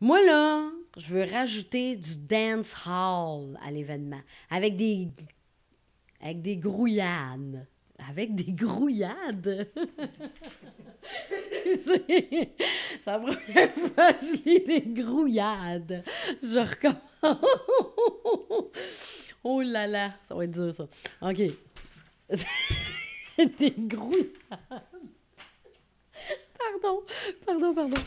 Moi, là, je veux rajouter du dance hall à l'événement, avec des, avec des grouillades. Avec des grouillades. Excusez, ça la première fois je lis des grouillades. Je recommence. oh là là, ça va être dur, ça. OK. des grouillades. Pardon, pardon, pardon.